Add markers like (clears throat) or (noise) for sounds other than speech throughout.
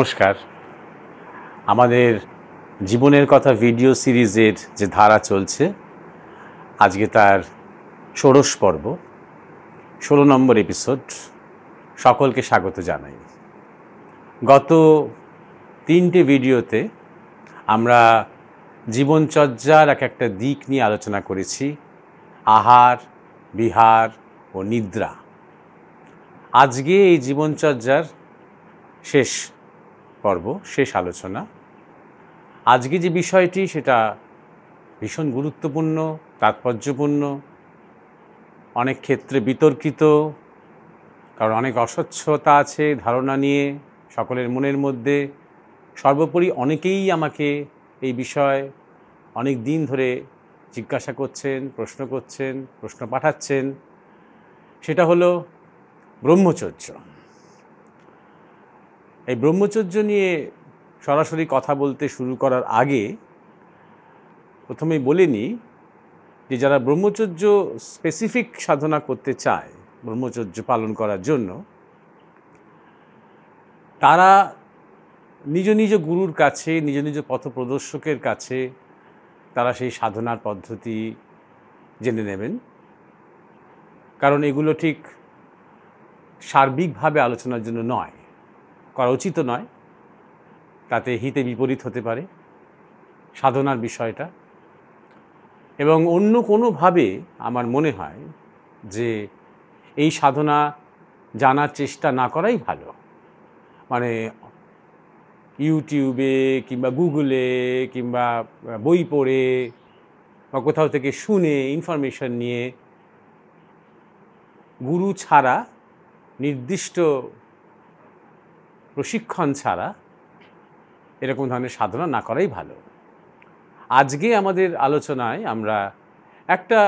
নমস্কার আমাদের জীবনের কথা ভিডিও সিরিজের যে ধারা চলছে আজকে তার ষোড়শ পর্ব ষোলো নম্বর এপিসোড সকলকে স্বাগত জানাই গত তিনটে ভিডিওতে আমরা জীবনচর্যার এক একটা দিক নিয়ে আলোচনা করেছি আহার বিহার ও নিদ্রা আজকে এই জীবনচর্যার শেষ পর্ব শেষ আলোচনা আজকে যে বিষয়টি সেটা ভীষণ গুরুত্বপূর্ণ তাৎপর্যপূর্ণ অনেক ক্ষেত্রে বিতর্কিত কারণ অনেক অস্বচ্ছতা আছে ধারণা নিয়ে সকলের মনের মধ্যে সর্বোপরি অনেকেই আমাকে এই বিষয় অনেক দিন ধরে জিজ্ঞাসা করছেন প্রশ্ন করছেন প্রশ্ন পাঠাচ্ছেন সেটা হলো ব্রহ্মচর্য এই ব্রহ্মচর্য নিয়ে সরাসরি কথা বলতে শুরু করার আগে প্রথমেই বলে নিই যে যারা ব্রহ্মচর্য স্পেসিফিক সাধনা করতে চায় ব্রহ্মচর্য পালন করার জন্য তারা নিজ নিজ গুরুর কাছে নিজ নিজ পথপ্রদর্শকের কাছে তারা সেই সাধনার পদ্ধতি জেনে নেবেন কারণ এগুলো ঠিক সার্বিকভাবে আলোচনার জন্য নয় করা উচিত নয় তাতে হিতে বিপরীত হতে পারে সাধনার বিষয়টা এবং অন্য কোনোভাবে আমার মনে হয় যে এই সাধনা জানার চেষ্টা না করাই ভালো মানে ইউটিউবে কিংবা গুগলে কিংবা বই পড়ে বা কোথাও থেকে শুনে ইনফরমেশন নিয়ে গুরু ছাড়া নির্দিষ্ট প্রশিক্ষণ ছাড়া এরকম ধরনের সাধনা না করাই ভালো আজকে আমাদের আলোচনায় আমরা একটা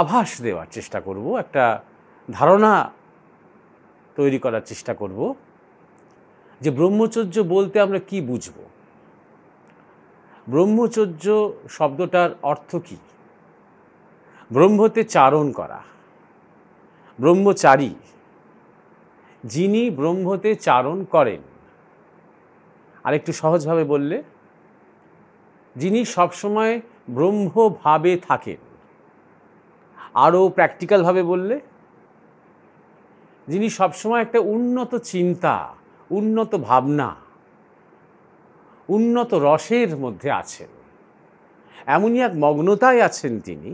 আভাস দেওয়ার চেষ্টা করব একটা ধারণা তৈরি করার চেষ্টা করব যে ব্রহ্মচর্য বলতে আমরা কি বুঝব ব্রহ্মচর্য শব্দটার অর্থ কি ব্রহ্মতে চারণ করা ব্রহ্মচারী যিনি ব্রহ্মতে চারণ করেন আর একটু সহজভাবে বললে যিনি সবসময় ব্রহ্মভাবে থাকেন আরও প্র্যাকটিক্যালভাবে বললে যিনি সবসময় একটা উন্নত চিন্তা উন্নত ভাবনা উন্নত রসের মধ্যে আছেন এমনই এক মগ্নতায় আছেন তিনি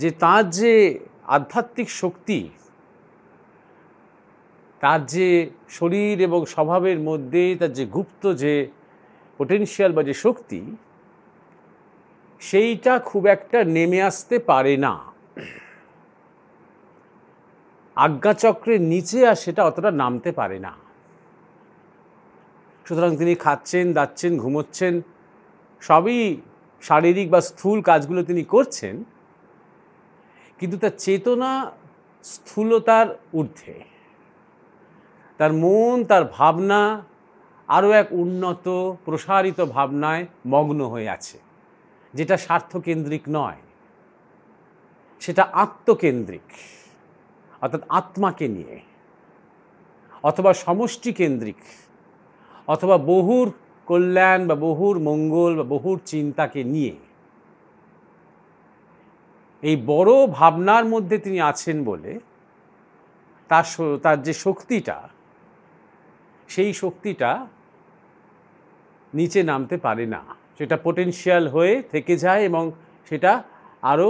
যে তাঁর যে আধ্যাত্মিক শক্তি তার যে শরীর এবং স্বভাবের মধ্যে তার যে গুপ্ত যে পোটেনশিয়াল বা যে শক্তি সেইটা খুব একটা নেমে আসতে পারে না আজ্ঞাচক্রের নিচে আর সেটা অতটা নামতে পারে না সুতরাং তিনি খাচ্ছেন দাচ্ছেন ঘুমোচ্ছেন সবই শারীরিক বা স্থূল কাজগুলো তিনি করছেন কিন্তু তার চেতনা স্থূলতার ঊর্ধ্বে তার মন তার ভাবনা আরও এক উন্নত প্রসারিত ভাবনায় মগ্ন হয়ে আছে যেটা স্বার্থকেন্দ্রিক নয় সেটা আত্মকেন্দ্রিক অর্থাৎ আত্মাকে নিয়ে অথবা সমষ্টিকেন্দ্রিক অথবা বহুর কল্যাণ বা বহুর মঙ্গল বা বহুর চিন্তাকে নিয়ে এই বড় ভাবনার মধ্যে তিনি আছেন বলে তার তার যে শক্তিটা সেই শক্তিটা নিচে নামতে পারে না সেটা পোটেন্সিয়াল হয়ে থেকে যায় এবং সেটা আরও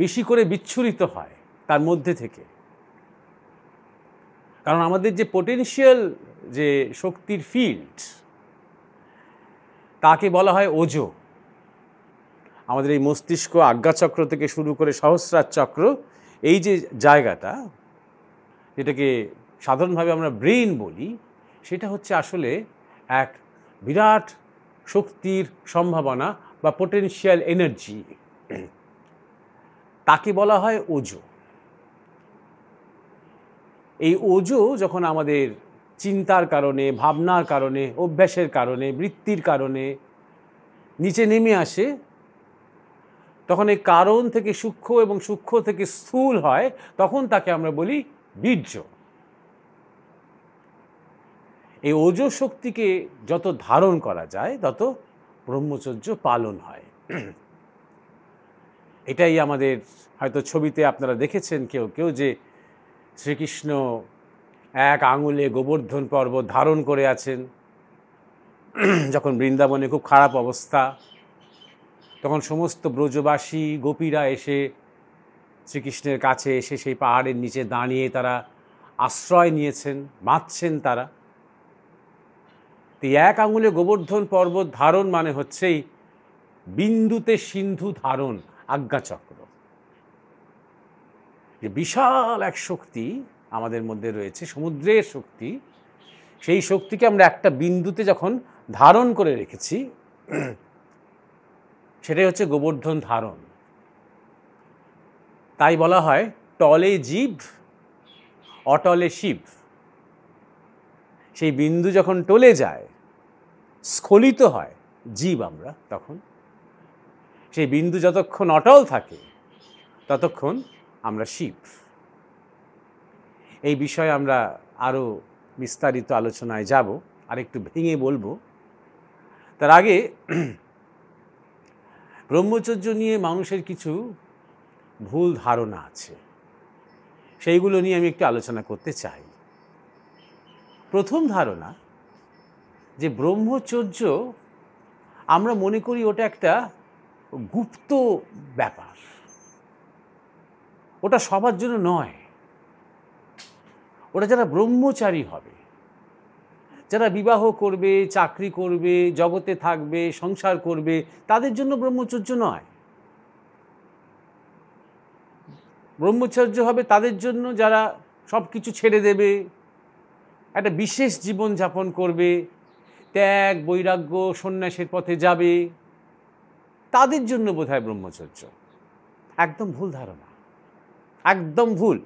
বেশি করে বিচ্ছুরিত হয় তার মধ্যে থেকে কারণ আমাদের যে পোটেন্সিয়াল যে শক্তির ফিল্ড তাকে বলা হয় ওজো আমাদের এই মস্তিষ্ক আজ্ঞাচক্র থেকে শুরু করে সহস্রার চক্র এই যে জায়গাটা যেটাকে সাধারণভাবে আমরা ব্রেন বলি সেটা হচ্ছে আসলে এক বিরাট শক্তির সম্ভাবনা বা পোটেন্সিয়াল এনার্জি তাকে বলা হয় ওজো এই ওজো যখন আমাদের চিন্তার কারণে ভাবনার কারণে অভ্যাসের কারণে বৃত্তির কারণে নিচে নেমে আসে তখন এই কারণ থেকে সূক্ষ্ম এবং সূক্ষ্ম থেকে স্থূল হয় তখন তাকে আমরা বলি বীর্য এই ওজো শক্তিকে যত ধারণ করা যায় তত ব্রহ্মচর্য পালন হয় (clears throat) এটাই আমাদের হয়তো ছবিতে আপনারা দেখেছেন কেউ কেউ যে শ্রীকৃষ্ণ এক আঙুলে গোবর্ধন পর্বত ধারণ করে আছেন (clears throat) যখন বৃন্দাবনে খুব খারাপ অবস্থা তখন সমস্ত ব্রজবাসী গোপীরা এসে শ্রীকৃষ্ণের কাছে এসে সেই পাহাড়ের নিচে দাঁড়িয়ে তারা আশ্রয় নিয়েছেন বাঁচছেন তারা তো এক আঙুলে গোবর্ধন পর্বত ধারণ মানে হচ্ছেই বিন্দুতে সিন্ধু ধারণ আজ্ঞাচক্র যে বিশাল এক শক্তি আমাদের মধ্যে রয়েছে সমুদ্রের শক্তি সেই শক্তিকে আমরা একটা বিন্দুতে যখন ধারণ করে রেখেছি সেটাই হচ্ছে গোবর্ধন ধারণ তাই বলা হয় টলে জীব অটলে শিব সেই বিন্দু যখন টলে যায় স্খলিত হয় জীব আমরা তখন সেই বিন্দু যতক্ষণ অটল থাকে ততক্ষণ আমরা শিব এই বিষয়ে আমরা আরও বিস্তারিত আলোচনায় যাব আর একটু ভেঙে বলবো তার আগে (clears throat) ব্রহ্মচর্য নিয়ে মানুষের কিছু ভুল ধারণা আছে সেইগুলো নিয়ে আমি একটু আলোচনা করতে চাই প্রথম ধারণা যে ব্রহ্মচর্য আমরা মনে করি ওটা একটা গুপ্ত ব্যাপার ওটা সবার জন্য নয় ওটা যারা ব্রহ্মচারী হবে যারা বিবাহ করবে চাকরি করবে জগতে থাকবে সংসার করবে তাদের জন্য ব্রহ্মচর্য নয় ব্রহ্মচর্য হবে তাদের জন্য যারা সব কিছু ছেড়ে দেবে একটা বিশেষ জীবন যাপন করবে ত্যাগ বৈরাগ্য সন্ন্যাসের পথে যাবে তাদের জন্য বোধ হয় ব্রহ্মচর্য একদম ভুল ধারণা একদম ভুল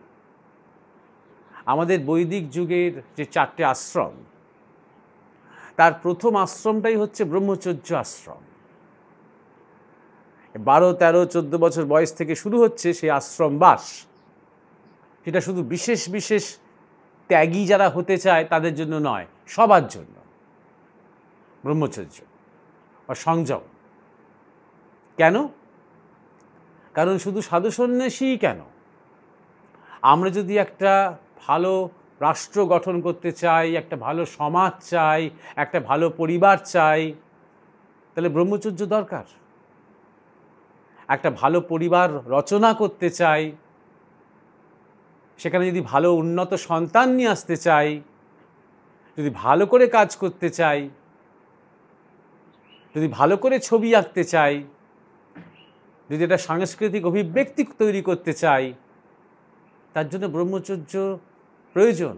আমাদের বৈদিক যুগের যে চারটে আশ্রম তার প্রথম আশ্রমটাই হচ্ছে ব্রহ্মচর্য আশ্রম বারো তেরো চোদ্দ বছর বয়স থেকে শুরু হচ্ছে সেই আশ্রম বাস সেটা শুধু বিশেষ বিশেষ ত্যাগী যারা হতে চায় তাদের জন্য নয় সবার জন্য ব্রহ্মচর্য বা সংযম কেন কারণ শুধু সাধু সন্ন্যাসীই কেন আমরা যদি একটা ভালো রাষ্ট্র গঠন করতে চাই একটা ভালো সমাজ চাই একটা ভালো পরিবার চাই তাহলে ব্রহ্মচর্য দরকার একটা ভালো পরিবার রচনা করতে চাই সেখানে যদি ভালো উন্নত সন্তান নিয়ে আসতে চাই যদি ভালো করে কাজ করতে চাই যদি ভালো করে ছবি আঁকতে চাই যদি এটা সাংস্কৃতিক অভিব্যক্তি তৈরি করতে চাই তার জন্য ব্রহ্মচর্য প্রয়োজন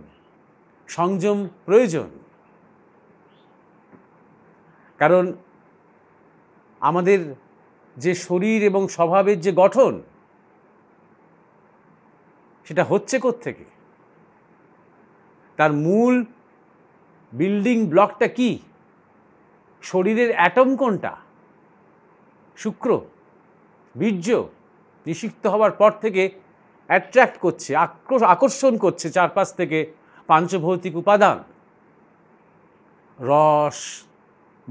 সংযম প্রয়োজন কারণ আমাদের যে শরীর এবং স্বভাবের যে গঠন সেটা হচ্ছে থেকে তার মূল বিল্ডিং ব্লকটা কী শরীরের অ্যাটম কোনটা শুক্র বীর্য নিষিক্ত হওয়ার পর থেকে অ্যাট্রাক্ট করছে আকর্ষণ করছে চারপাশ থেকে পাঞ্চভৌতিক উপাদান রস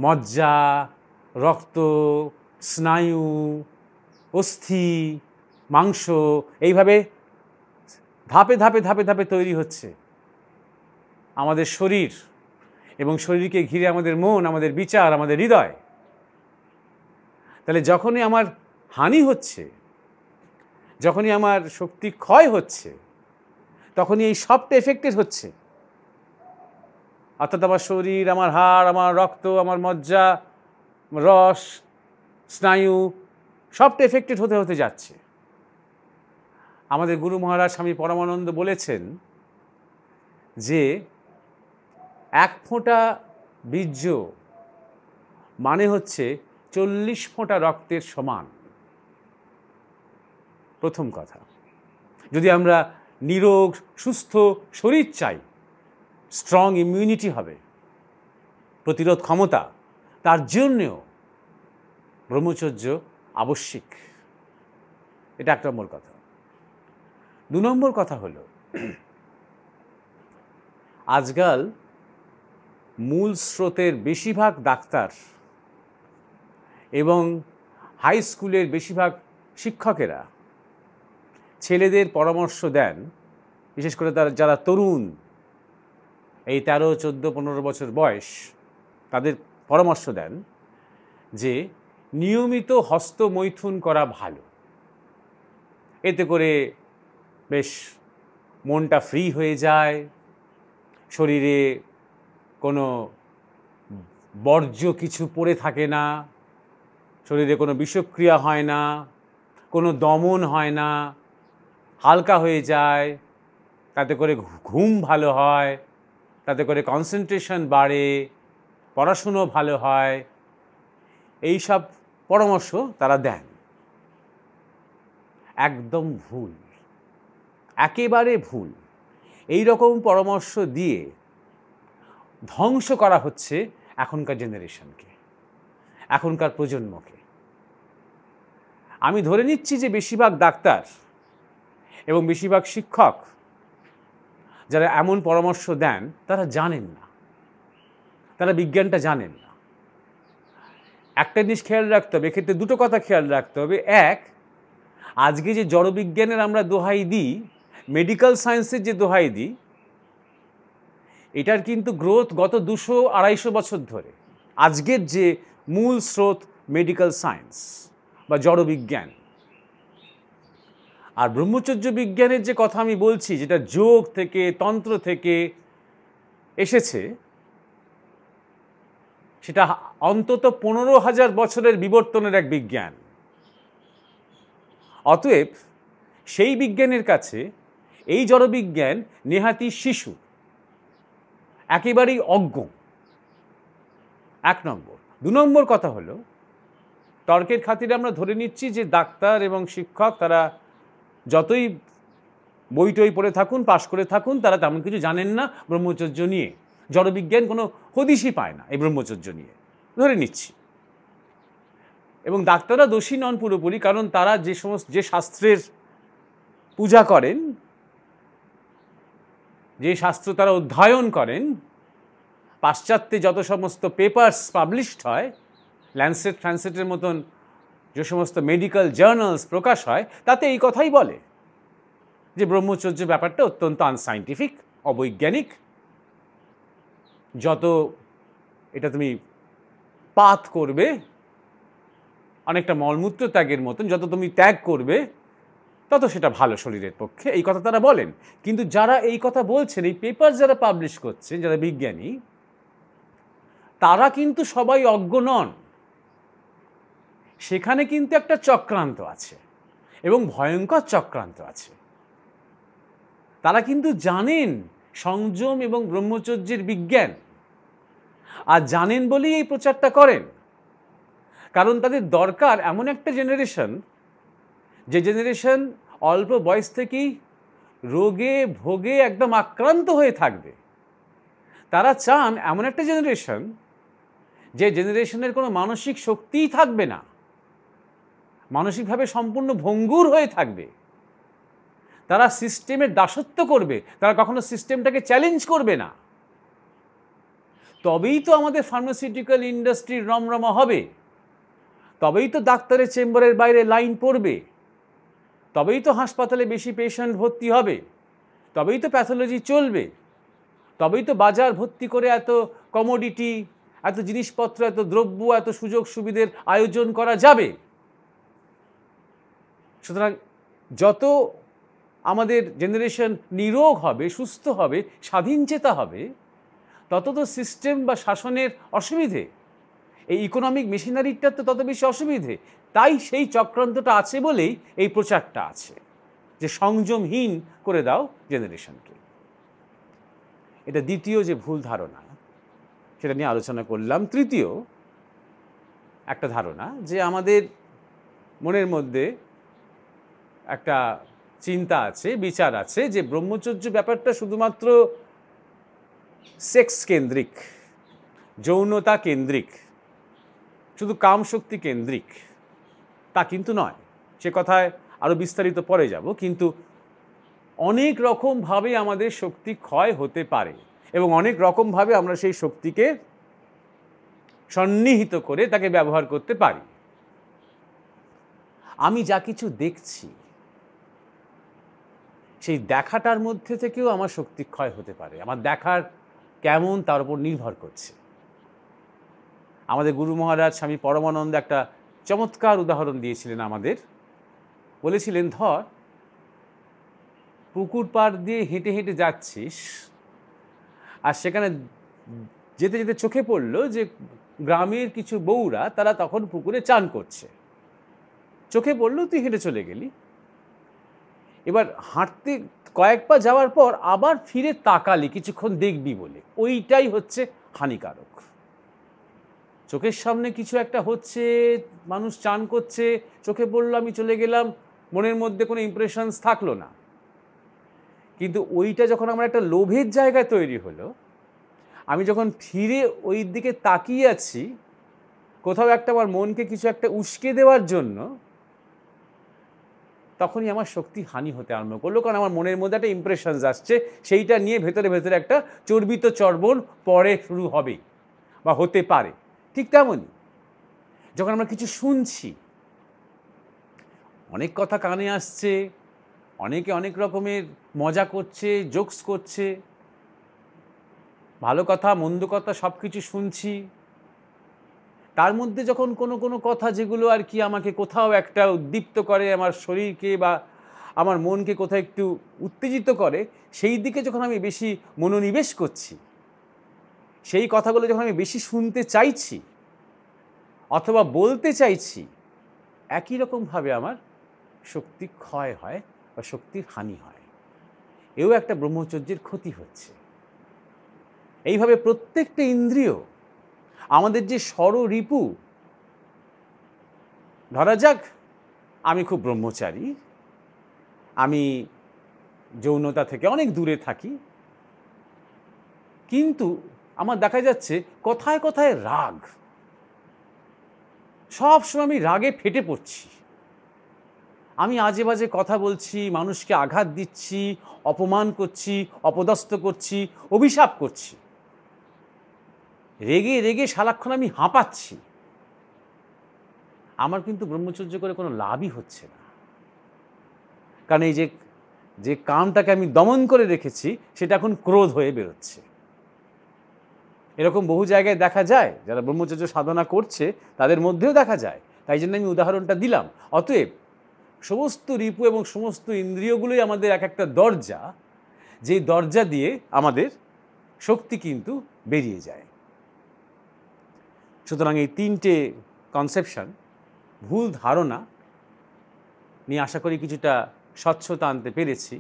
মজ্জা রক্ত স্নায়ু অস্থি মাংস এইভাবে ধাপে ধাপে ধাপে ধাপে তৈরি হচ্ছে আমাদের শরীর এবং শরীরকে ঘিরে আমাদের মন আমাদের বিচার আমাদের হৃদয় তাহলে যখনই আমার হানি হচ্ছে যখনই আমার শক্তি ক্ষয় হচ্ছে তখনই এই সবটা এফেক্টেড হচ্ছে অর্থাৎ আমার শরীর আমার হাড় আমার রক্ত আমার মজ্জা রস স্নায়ু সবটা এফেক্টেড হতে হতে যাচ্ছে আমাদের গুরু মহারাজ স্বামী পরমানন্দ বলেছেন যে এক ফোঁটা বীর্য মানে হচ্ছে চল্লিশ ফোঁটা রক্তের সমান প্রথম কথা যদি আমরা নিরোগ সুস্থ শরীর চাই স্ট্রং ইমিউনিটি হবে প্রতিরোধ ক্ষমতা তার জন্যেও ব্রহ্মচর্য আবশ্যিক এটা এক নম্বর কথা দু নম্বর কথা হলো আজকাল মূল স্রোতের বেশিরভাগ ডাক্তার এবং হাই স্কুলের বেশিরভাগ শিক্ষকেরা ছেলেদের পরামর্শ দেন বিশেষ করে তারা যারা তরুণ এই তেরো চোদ্দো পনেরো বছর বয়স তাদের পরামর্শ দেন যে নিয়মিত হস্তমৈথুন করা ভালো এতে করে বেশ মনটা ফ্রি হয়ে যায় শরীরে কোনো বর্জ্য কিছু পড়ে থাকে না শরীরে কোনো বিষক্রিয়া হয় না কোনো দমন হয় না হালকা হয়ে যায় তাতে করে ঘুম ভালো হয় তাতে করে কনসেন্ট্রেশন বাড়ে পড়াশুনো ভালো হয় এই সব পরামর্শ তারা দেন একদম ভুল একেবারে ভুল এই রকম পরামর্শ দিয়ে ধ্বংস করা হচ্ছে এখনকার জেনারেশনকে এখনকার প্রজন্মকে আমি ধরে নিচ্ছি যে বেশিরভাগ ডাক্তার এবং বেশিরভাগ শিক্ষক যারা এমন পরামর্শ দেন তারা জানেন না তারা বিজ্ঞানটা জানেন না একটা জিনিস খেয়াল রাখতে হবে এক্ষেত্রে দুটো কথা খেয়াল রাখতে হবে এক আজকে যে জড়বিজ্ঞানের আমরা দোহাই দিই মেডিকেল সায়েন্সের যে দোহাই দিই এটার কিন্তু গ্রোথ গত দুশো আড়াইশো বছর ধরে আজকের যে মূল স্রোত মেডিকেল সায়েন্স বা জড়বিজ্ঞান আর ব্রহ্মচর্য বিজ্ঞানের যে কথা আমি বলছি যেটা যোগ থেকে তন্ত্র থেকে এসেছে সেটা অন্তত পনেরো হাজার বছরের বিবর্তনের এক বিজ্ঞান অতএব সেই বিজ্ঞানের কাছে এই জড়বিজ্ঞান নেহাতি শিশু একেবারেই অজ্ঞ এক নম্বর দু নম্বর কথা হলো তর্কের খাতিরে আমরা ধরে নিচ্ছি যে ডাক্তার এবং শিক্ষক তারা যতই বই টই পড়ে থাকুন পাশ করে থাকুন তারা তেমন কিছু জানেন না ব্রহ্মচর্য নিয়ে জড়বিজ্ঞান কোনো হদিশই পায় না এই ব্রহ্মচর্য নিয়ে ধরে নিচ্ছি এবং ডাক্তাররা দোষী নন পুরোপুরি কারণ তারা যে সমস্ত যে শাস্ত্রের পূজা করেন যে শাস্ত্র তারা অধ্যয়ন করেন পাশ্চাত্যে যত সমস্ত পেপার্স পাবলিশড হয় ল্যান্সেট ফ্যান্সেটের মতন যে সমস্ত মেডিকেল জার্নালস প্রকাশ হয় তাতে এই কথাই বলে যে ব্রহ্মচর্য ব্যাপারটা অত্যন্ত আনসাইন্টিফিক অবৈজ্ঞানিক যত এটা তুমি পাত করবে অনেকটা মলমূত্র ত্যাগের মতন যত তুমি ত্যাগ করবে তত সেটা ভালো শরীরের পক্ষে এই কথা তারা বলেন কিন্তু যারা এই কথা বলছেন এই পেপার যারা পাবলিশ করছেন যারা বিজ্ঞানী তারা কিন্তু সবাই অজ্ঞ নন সেখানে কিন্তু একটা চক্রান্ত আছে এবং ভয়ঙ্কর চক্রান্ত আছে তারা কিন্তু জানেন সংযম এবং ব্রহ্মচর্যের বিজ্ঞান আর জানেন বলেই এই প্রচারটা করেন কারণ তাদের দরকার এমন একটা জেনারেশন যে জেনারেশন অল্প বয়স থেকেই রোগে ভোগে একদম আক্রান্ত হয়ে থাকবে তারা চান এমন একটা জেনারেশন যে জেনারেশনের কোনো মানসিক শক্তিই থাকবে না মানসিকভাবে সম্পূর্ণ ভঙ্গুর হয়ে থাকবে তারা সিস্টেমের দাসত্ব করবে তারা কখনো সিস্টেমটাকে চ্যালেঞ্জ করবে না তবেই তো আমাদের ফার্মাসিউটিক্যাল ইন্ডাস্ট্রির রমরমা হবে তবেই তো ডাক্তারের চেম্বারের বাইরে লাইন পড়বে তবেই তো হাসপাতালে বেশি পেশেন্ট ভর্তি হবে তবেই তো প্যাথোলজি চলবে তবেই তো বাজার ভর্তি করে এত কমোডিটি এত জিনিসপত্র এত দ্রব্য এত সুযোগ সুবিধের আয়োজন করা যাবে সুতরাং যত আমাদের জেনারেশন নিরোগ হবে সুস্থ হবে স্বাধীন চেতা হবে তত তো সিস্টেম বা শাসনের অসুবিধে এই ইকোনমিক মেশিনারিটার তো তত বেশি অসুবিধে তাই সেই চক্রান্তটা আছে বলেই এই প্রচারটা আছে যে সংযমহীন করে দাও জেনারেশনকে এটা দ্বিতীয় যে ভুল ধারণা সেটা নিয়ে আলোচনা করলাম তৃতীয় একটা ধারণা যে আমাদের মনের মধ্যে একটা চিন্তা আছে বিচার আছে যে ব্রহ্মচর্য ব্যাপারটা শুধুমাত্র সেক্স কেন্দ্রিক যৌনতা কেন্দ্রিক শুধু কামশক্তি কেন্দ্রিক তা কিন্তু নয় সে কথায় আরও বিস্তারিত পরে যাব কিন্তু অনেক রকমভাবে আমাদের শক্তি ক্ষয় হতে পারে এবং অনেক রকমভাবে আমরা সেই শক্তিকে সন্নিহিত করে তাকে ব্যবহার করতে পারি আমি যা কিছু দেখছি সেই দেখাটার মধ্যে থেকেও আমার শক্তি ক্ষয় হতে পারে আমার দেখার কেমন তার উপর নির্ভর করছে আমাদের গুরু মহারাজ স্বামী পরমানন্দ একটা চমৎকার উদাহরণ দিয়েছিলেন আমাদের বলেছিলেন ধর পুকুর পাড় দিয়ে হেঁটে হেঁটে যাচ্ছিস আর সেখানে যেতে যেতে চোখে পড়ল যে গ্রামের কিছু বউরা তারা তখন পুকুরে চান করছে চোখে পড়লো তুই হেঁটে চলে গেলি এবার হাঁটতে কয়েক পা যাওয়ার পর আবার ফিরে তাকালি কিছুক্ষণ দেখবি বলে ওইটাই হচ্ছে হানিকারক চোখের সামনে কিছু একটা হচ্ছে মানুষ চান করছে চোখে পড়লো আমি চলে গেলাম মনের মধ্যে কোনো ইম্প্রেশনস থাকলো না কিন্তু ওইটা যখন আমার একটা লোভের জায়গায় তৈরি হলো আমি যখন ফিরে ওই দিকে তাকিয়ে আছি কোথাও একটা আমার মনকে কিছু একটা উস্কে দেওয়ার জন্য তখনই আমার শক্তি হানি হতে আরম্ভ করলো কারণ আমার মনের মধ্যে একটা ইম্প্রেশনস আসছে সেইটা নিয়ে ভেতরে ভেতরে একটা চর্বিত চর্বণ পরে শুরু হবে বা হতে পারে ঠিক তেমনই যখন আমরা কিছু শুনছি অনেক কথা কানে আসছে অনেকে অনেক রকমের মজা করছে জোকস করছে ভালো কথা মন্দ কথা সব কিছু শুনছি তার মধ্যে যখন কোনো কোনো কথা যেগুলো আর কি আমাকে কোথাও একটা উদ্দীপ্ত করে আমার শরীরকে বা আমার মনকে কোথাও একটু উত্তেজিত করে সেই দিকে যখন আমি বেশি মনোনিবেশ করছি সেই কথাগুলো যখন আমি বেশি শুনতে চাইছি অথবা বলতে চাইছি একই রকমভাবে আমার শক্তি ক্ষয় হয় বা শক্তির হানি হয় এও একটা ব্রহ্মচর্যের ক্ষতি হচ্ছে এইভাবে প্রত্যেকটা ইন্দ্রিয় আমাদের যে স্বররিপু ধরা যাক আমি খুব ব্রহ্মচারী আমি যৌনতা থেকে অনেক দূরে থাকি কিন্তু আমার দেখা যাচ্ছে কথায় কথায় রাগ সবসময় আমি রাগে ফেটে পড়ছি আমি আজে বাজে কথা বলছি মানুষকে আঘাত দিচ্ছি অপমান করছি অপদস্থ করছি অভিশাপ করছি রেগে রেগে সারাক্ষণ আমি হাঁপাচ্ছি আমার কিন্তু ব্রহ্মচর্য করে কোনো লাভই হচ্ছে না কারণ এই যে যে কামটাকে আমি দমন করে রেখেছি সেটা এখন ক্রোধ হয়ে বেরোচ্ছে এরকম বহু জায়গায় দেখা যায় যারা ব্রহ্মচর্য সাধনা করছে তাদের মধ্যেও দেখা যায় তাই জন্য আমি উদাহরণটা দিলাম অতএব সমস্ত রিপু এবং সমস্ত ইন্দ্রিয়গুলোই আমাদের এক একটা দরজা যেই দরজা দিয়ে আমাদের শক্তি কিন্তু বেরিয়ে যায় সুতরাং এই তিনটে কনসেপশন ভুল ধারণা নিয়ে আশা করি কিছুটা স্বচ্ছতা আনতে পেরেছি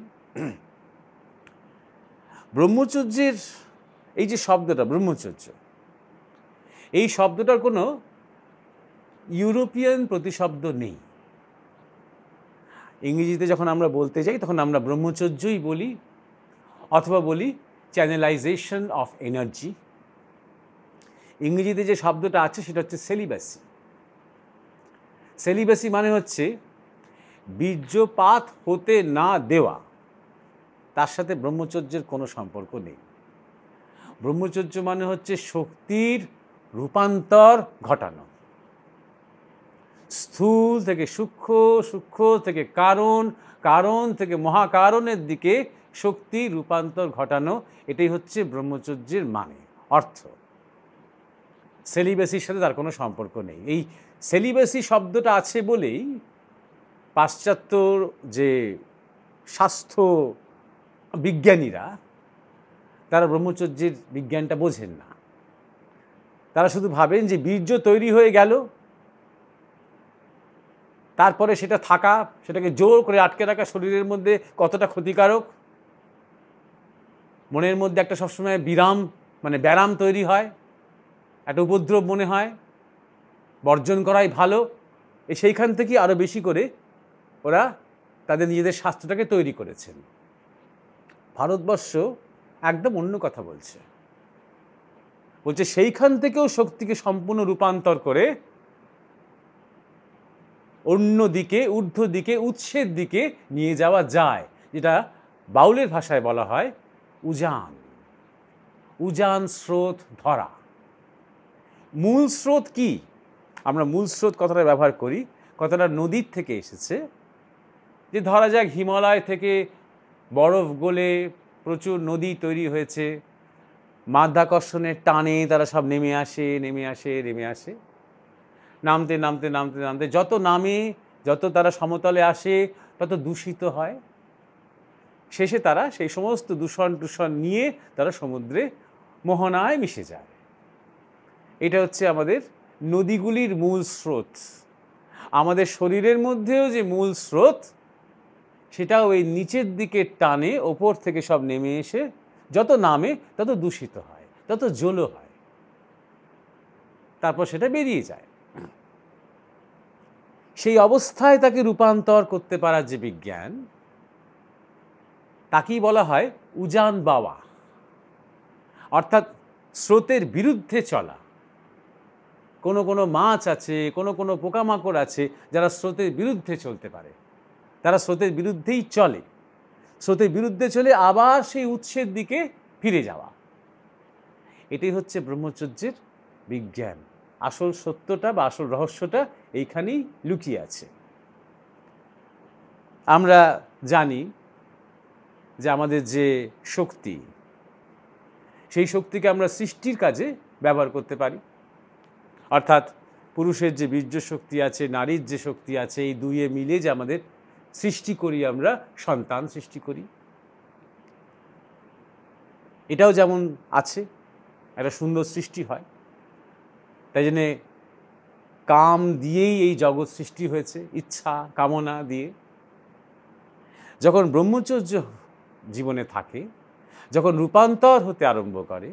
ব্রহ্মচর্যের এই যে শব্দটা ব্রহ্মচর্য এই শব্দটার কোনো ইউরোপিয়ান প্রতিশব্দ নেই ইংরেজিতে যখন আমরা বলতে যাই তখন আমরা ব্রহ্মচর্যই বলি অথবা বলি চ্যানেলাইজেশন অফ এনার্জি ইংরেজিতে যে শব্দটা আছে সেটা হচ্ছে সেলিবাসি সেলিবাসি মানে হচ্ছে বীর্যপাত হতে না দেওয়া তার সাথে ব্রহ্মচর্যের কোনো সম্পর্ক নেই ব্রহ্মচর্য মানে হচ্ছে শক্তির রূপান্তর ঘটানো স্থূল থেকে সূক্ষ্ম সূক্ষ্ম থেকে কারণ কারণ থেকে মহাকারণের দিকে শক্তি রূপান্তর ঘটানো এটাই হচ্ছে ব্রহ্মচর্যের মানে অর্থ সেলিবেসির সাথে তার কোনো সম্পর্ক নেই এই সেলিবেসি শব্দটা আছে বলেই পাশ্চাত্যর যে স্বাস্থ্য বিজ্ঞানীরা তারা ব্রহ্মচর্যের বিজ্ঞানটা বোঝেন না তারা শুধু ভাবেন যে বীর্য তৈরি হয়ে গেল তারপরে সেটা থাকা সেটাকে জোর করে আটকে রাখা শরীরের মধ্যে কতটা ক্ষতিকারক মনের মধ্যে একটা সবসময় বিরাম মানে ব্যারাম তৈরি হয় একটা উপদ্রব মনে হয় বর্জন করাই ভালো সেইখান থেকে আরও বেশি করে ওরা তাদের নিজেদের স্বাস্থ্যটাকে তৈরি করেছেন ভারতবর্ষ একদম অন্য কথা বলছে বলছে সেইখান থেকেও শক্তিকে সম্পূর্ণ রূপান্তর করে অন্য দিকে ঊর্ধ্ব দিকে উৎসের দিকে নিয়ে যাওয়া যায় যেটা বাউলের ভাষায় বলা হয় উজান উজান স্রোত ধরা মূল স্রোত কি আমরা মূল স্রোত কথাটা ব্যবহার করি কথাটা নদীর থেকে এসেছে যে ধরা যাক হিমালয় থেকে বরফ গলে প্রচুর নদী তৈরি হয়েছে মাধ্যাকর্ষণের টানে তারা সব নেমে আসে নেমে আসে নেমে আসে নামতে নামতে নামতে নামতে যত নামে যত তারা সমতলে আসে তত দূষিত হয় শেষে তারা সেই সমস্ত দূষণ টূষণ নিয়ে তারা সমুদ্রে মোহনায় মিশে যায় এটা হচ্ছে আমাদের নদীগুলির মূল স্রোত আমাদের শরীরের মধ্যেও যে মূল স্রোত সেটাও এই নিচের দিকে টানে ওপর থেকে সব নেমে এসে যত নামে তত দূষিত হয় তত জলো হয় তারপর সেটা বেরিয়ে যায় সেই অবস্থায় তাকে রূপান্তর করতে পারার যে বিজ্ঞান তাকেই বলা হয় উজান বাওয়া অর্থাৎ স্রোতের বিরুদ্ধে চলা কোনো কোনো মাছ আছে কোনো কোনো পোকামাকড় আছে যারা স্রোতের বিরুদ্ধে চলতে পারে তারা স্রোতের বিরুদ্ধেই চলে স্রোতের বিরুদ্ধে চলে আবার সেই উৎসের দিকে ফিরে যাওয়া এটাই হচ্ছে ব্রহ্মচর্যের বিজ্ঞান আসল সত্যটা বা আসল রহস্যটা এইখানেই লুকিয়ে আছে আমরা জানি যে আমাদের যে শক্তি সেই শক্তিকে আমরা সৃষ্টির কাজে ব্যবহার করতে পারি অর্থাৎ পুরুষের যে বীর্য শক্তি আছে নারীর যে শক্তি আছে এই দুইয়ে মিলে যে আমাদের সৃষ্টি করি আমরা সন্তান সৃষ্টি করি এটাও যেমন আছে একটা সুন্দর সৃষ্টি হয় তাই জন্যে কাম দিয়েই এই জগৎ সৃষ্টি হয়েছে ইচ্ছা কামনা দিয়ে যখন ব্রহ্মচর্য জীবনে থাকে যখন রূপান্তর হতে আরম্ভ করে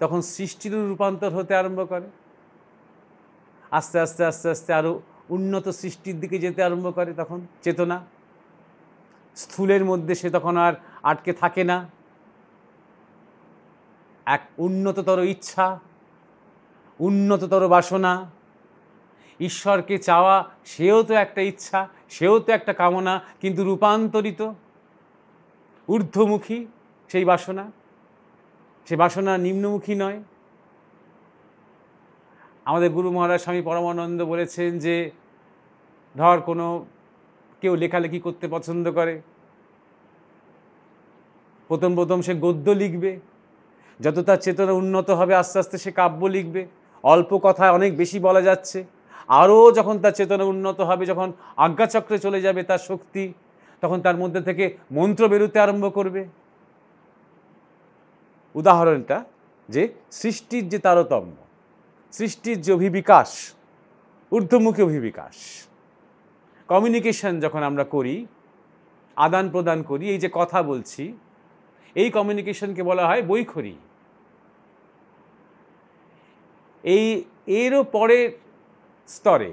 তখন সৃষ্টিরও রূপান্তর হতে আরম্ভ করে আস্তে আস্তে আস্তে আস্তে আরও উন্নত সৃষ্টির দিকে যেতে আরম্ভ করে তখন চেতনা স্থূলের মধ্যে সে তখন আর আটকে থাকে না এক উন্নততর ইচ্ছা উন্নততর বাসনা ঈশ্বরকে চাওয়া সেও তো একটা ইচ্ছা সেও তো একটা কামনা কিন্তু রূপান্তরিত ঊর্ধ্বমুখী সেই বাসনা সে বাসনা নিম্নমুখী নয় আমাদের গুরু মহারাজ স্বামী পরমানন্দ বলেছেন যে ধর কোনো কেউ লেখালেখি করতে পছন্দ করে প্রথম প্রথম সে গদ্য লিখবে যত তার চেতনা উন্নত হবে আস্তে আস্তে সে কাব্য লিখবে অল্প কথায় অনেক বেশি বলা যাচ্ছে আরও যখন তার চেতনা উন্নত হবে যখন আজ্ঞাচক্রে চলে যাবে তার শক্তি তখন তার মধ্যে থেকে মন্ত্র বেরোতে আরম্ভ করবে উদাহরণটা যে সৃষ্টির যে তারতম্য সৃষ্টির যে অভিবিকাশ ঊর্ধ্বমুখী অভিবিকাশ কমিউনিকেশন যখন আমরা করি আদান প্রদান করি এই যে কথা বলছি এই কমিউনিকেশনকে বলা হয় বৈখরি এই এরও পরের স্তরে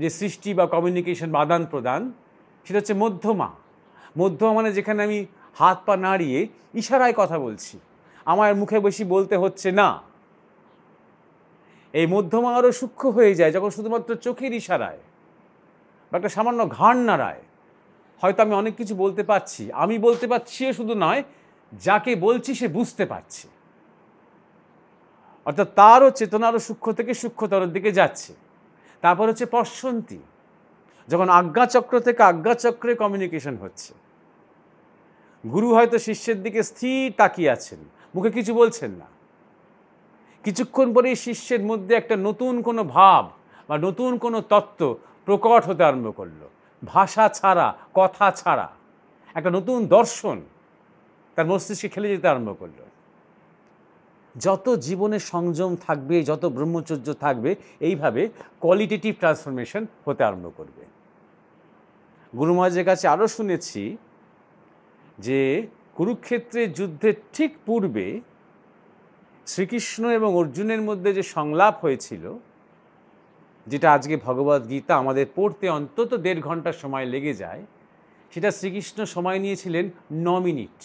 যে সৃষ্টি বা কমিউনিকেশন বা আদান প্রদান সেটা হচ্ছে মধ্যমা মধ্যমা মানে যেখানে আমি হাত পা নাড়িয়ে ইশারায় কথা বলছি আমার মুখে বেশি বলতে হচ্ছে না এই মধ্যমা আরও সূক্ষ্ম হয়ে যায় যখন শুধুমাত্র চোখের ইশারায় বা একটা সামান্য ঘাড় নাড়ায় হয়তো আমি অনেক কিছু বলতে পারছি আমি বলতে পারছি শুধু নয় যাকে বলছি সে বুঝতে পারছে অর্থাৎ তারও চেতনারও সূক্ষ্ম থেকে সূক্ষ্মতর দিকে যাচ্ছে তারপর হচ্ছে পশন্তি যখন আজ্ঞাচক্র থেকে আজ্ঞাচক্রে কমিউনিকেশন হচ্ছে গুরু হয়তো শিষ্যের দিকে স্থির তাকিয়ে আছেন মুখে কিছু বলছেন না কিছুক্ষণ পরেই শিষ্যের মধ্যে একটা নতুন কোনো ভাব বা নতুন কোনো তত্ত্ব প্রকট হতে আরম্ভ করলো ভাষা ছাড়া কথা ছাড়া একটা নতুন দর্শন তার মস্তিষ্কে খেলে যেতে আরম্ভ করলো যত জীবনে সংযম থাকবে যত ব্রহ্মচর্য থাকবে এইভাবে কোয়ালিটেটিভ ট্রান্সফরমেশন হতে আরম্ভ করবে গুরু মহাজের কাছে আরও শুনেছি যে কুরুক্ষেত্রের যুদ্ধের ঠিক পূর্বে শ্রীকৃষ্ণ এবং অর্জুনের মধ্যে যে সংলাপ হয়েছিল যেটা আজকে ভগবদ গীতা আমাদের পড়তে অন্তত দেড় ঘন্টা সময় লেগে যায় সেটা শ্রীকৃষ্ণ সময় নিয়েছিলেন ন মিনিট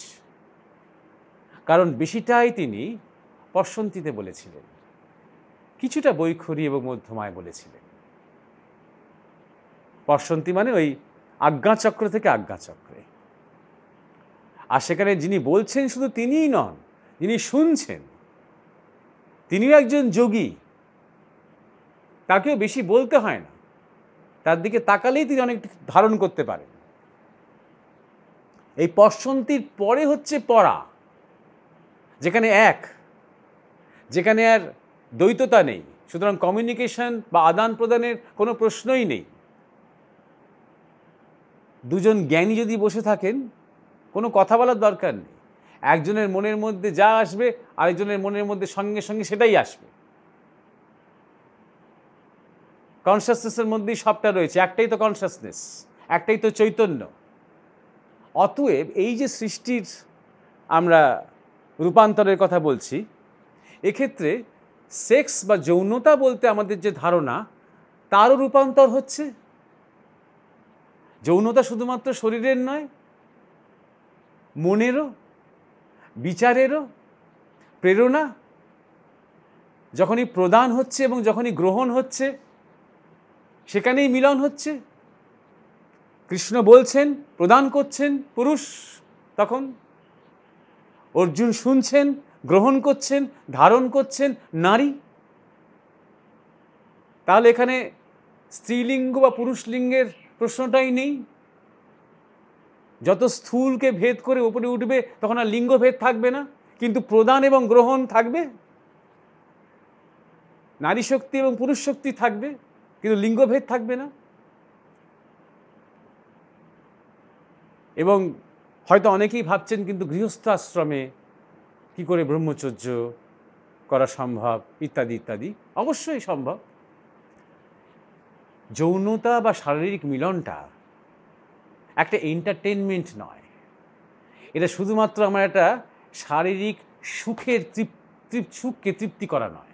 কারণ বেশিটাই তিনি পশন্তিতে বলেছিলেন কিছুটা বৈখরী এবং মধ্যমায় বলেছিলেন পশন্তি মানে ওই আজ্ঞাচক্র থেকে আজ্ঞাচক্রে আর সেখানে যিনি বলছেন শুধু তিনিই নন যিনি শুনছেন তিনিও একজন যোগী তাকেও বেশি বলতে হয় না তার দিকে তাকালেই তিনি অনেক ধারণ করতে পারেন এই পশন্তির পরে হচ্ছে পড়া যেখানে এক যেখানে আর দ্বৈততা নেই সুতরাং কমিউনিকেশন বা আদান প্রদানের কোনো প্রশ্নই নেই দুজন জ্ঞানী যদি বসে থাকেন কোনো কথা বলার দরকার নেই একজনের মনের মধ্যে যা আসবে আরেকজনের মনের মধ্যে সঙ্গে সঙ্গে সেটাই আসবে কনসিয়াসনেসের মধ্যেই সবটা রয়েছে একটাই তো কনসিয়াসনেস একটাই তো চৈতন্য অতএব এই যে সৃষ্টির আমরা রূপান্তরের কথা বলছি এক্ষেত্রে সেক্স বা যৌনতা বলতে আমাদের যে ধারণা তারও রূপান্তর হচ্ছে যৌনতা শুধুমাত্র শরীরের নয় মনেরও বিচারেরও প্রেরণা যখনই প্রদান হচ্ছে এবং যখনই গ্রহণ হচ্ছে সেখানেই মিলন হচ্ছে কৃষ্ণ বলছেন প্রদান করছেন পুরুষ তখন অর্জুন শুনছেন গ্রহণ করছেন ধারণ করছেন নারী তাহলে এখানে স্ত্রীলিঙ্গ বা পুরুষ লিঙ্গের প্রশ্নটাই নেই যত স্থূলকে ভেদ করে উপরে উঠবে তখন আর লিঙ্গভেদ থাকবে না কিন্তু প্রদান এবং গ্রহণ থাকবে নারী শক্তি এবং পুরুষ শক্তি থাকবে কিন্তু লিঙ্গভেদ থাকবে না এবং হয়তো অনেকেই ভাবছেন কিন্তু গৃহস্থ আশ্রমে কী করে ব্রহ্মচর্য করা সম্ভব ইত্যাদি ইত্যাদি অবশ্যই সম্ভব যৌনতা বা শারীরিক মিলনটা একটা এন্টারটেনমেন্ট নয় এটা শুধুমাত্র আমার একটা শারীরিক সুখের তৃপ্তি সুখকে তৃপ্তি করা নয়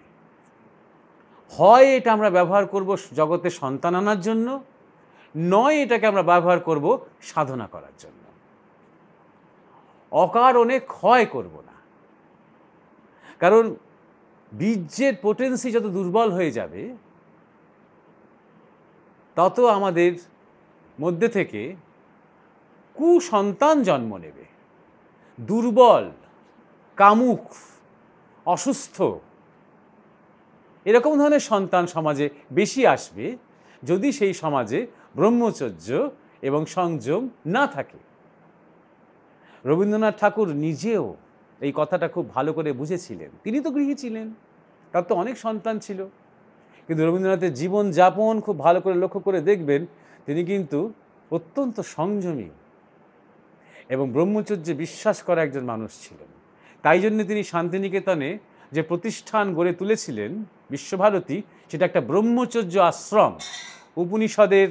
হয় এটা আমরা ব্যবহার করব জগতে সন্তান আনার জন্য নয় এটাকে আমরা ব্যবহার করব সাধনা করার জন্য অকারণে ক্ষয় করব না কারণ বীর্যের পোটেন্সি যত দুর্বল হয়ে যাবে তত আমাদের মধ্যে থেকে কুসন্তান জন্ম নেবে দুর্বল কামুক অসুস্থ এরকম ধরনের সন্তান সমাজে বেশি আসবে যদি সেই সমাজে ব্রহ্মচর্য এবং সংযম না থাকে রবীন্দ্রনাথ ঠাকুর নিজেও এই কথাটা খুব ভালো করে বুঝেছিলেন তিনি তো গৃহী ছিলেন তার তো অনেক সন্তান ছিল কিন্তু রবীন্দ্রনাথের জীবন যাপন খুব ভালো করে লক্ষ্য করে দেখবেন তিনি কিন্তু অত্যন্ত সংযমী এবং ব্রহ্মচর্যে বিশ্বাস করা একজন মানুষ ছিলেন তাই জন্য তিনি শান্তিনিকেতনে যে প্রতিষ্ঠান গড়ে তুলেছিলেন বিশ্বভারতী সেটা একটা ব্রহ্মচর্য আশ্রম উপনিষদের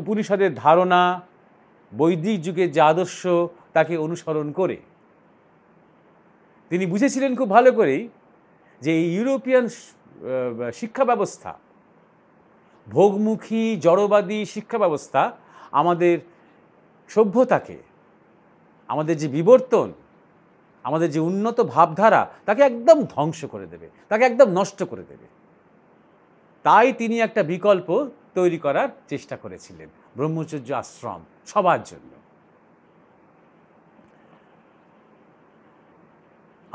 উপনিষদের ধারণা বৈদিক যুগে যে আদর্শ তাকে অনুসরণ করে তিনি বুঝেছিলেন খুব ভালো করেই যে এই ইউরোপিয়ান শিক্ষা ব্যবস্থা ভোগমুখী জড়বাদী শিক্ষা ব্যবস্থা আমাদের সভ্যতাকে আমাদের যে বিবর্তন আমাদের যে উন্নত ভাবধারা তাকে একদম ধ্বংস করে দেবে তাকে একদম নষ্ট করে দেবে তাই তিনি একটা বিকল্প তৈরি করার চেষ্টা করেছিলেন ব্রহ্মচর্য আশ্রম সবার জন্য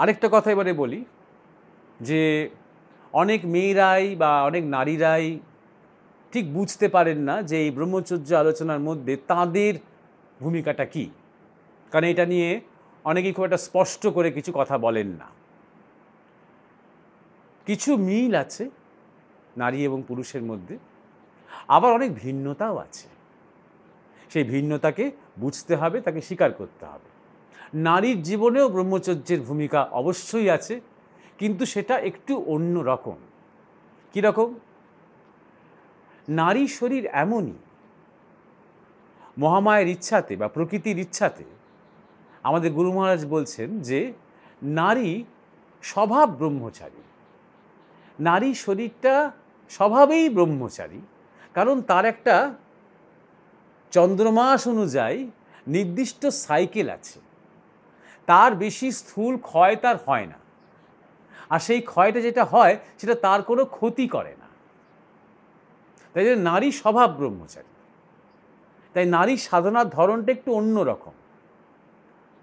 আরেকটা কথা এবারে বলি যে অনেক মেয়েরাই বা অনেক নারীরাই ঠিক বুঝতে পারেন না যে এই ব্রহ্মচর্য আলোচনার মধ্যে তাদের ভূমিকাটা কি কারণ এটা নিয়ে অনেকেই খুব একটা স্পষ্ট করে কিছু কথা বলেন না কিছু মিল আছে নারী এবং পুরুষের মধ্যে আবার অনেক ভিন্নতাও আছে সেই ভিন্নতাকে বুঝতে হবে তাকে স্বীকার করতে হবে নারীর জীবনেও ব্রহ্মচর্যের ভূমিকা অবশ্যই আছে কিন্তু সেটা একটু অন্য রকম কীরকম নারী শরীর এমনই মহামায়ের ইচ্ছাতে বা প্রকৃতির ইচ্ছাতে আমাদের গুরু মহারাজ বলছেন যে নারী স্বভাব ব্রহ্মচারী নারী শরীরটা স্বভাবেই ব্রহ্মচারী কারণ তার একটা চন্দ্রমাস অনুযায়ী নির্দিষ্ট সাইকেল আছে তার বেশি স্থূল ক্ষয় তার হয় না আর সেই ক্ষয়টা যেটা হয় সেটা তার কোনো ক্ষতি করে না তাই নারী স্বভাব ব্রহ্মচারী তাই নারী সাধনার ধরনটা একটু অন্য রকম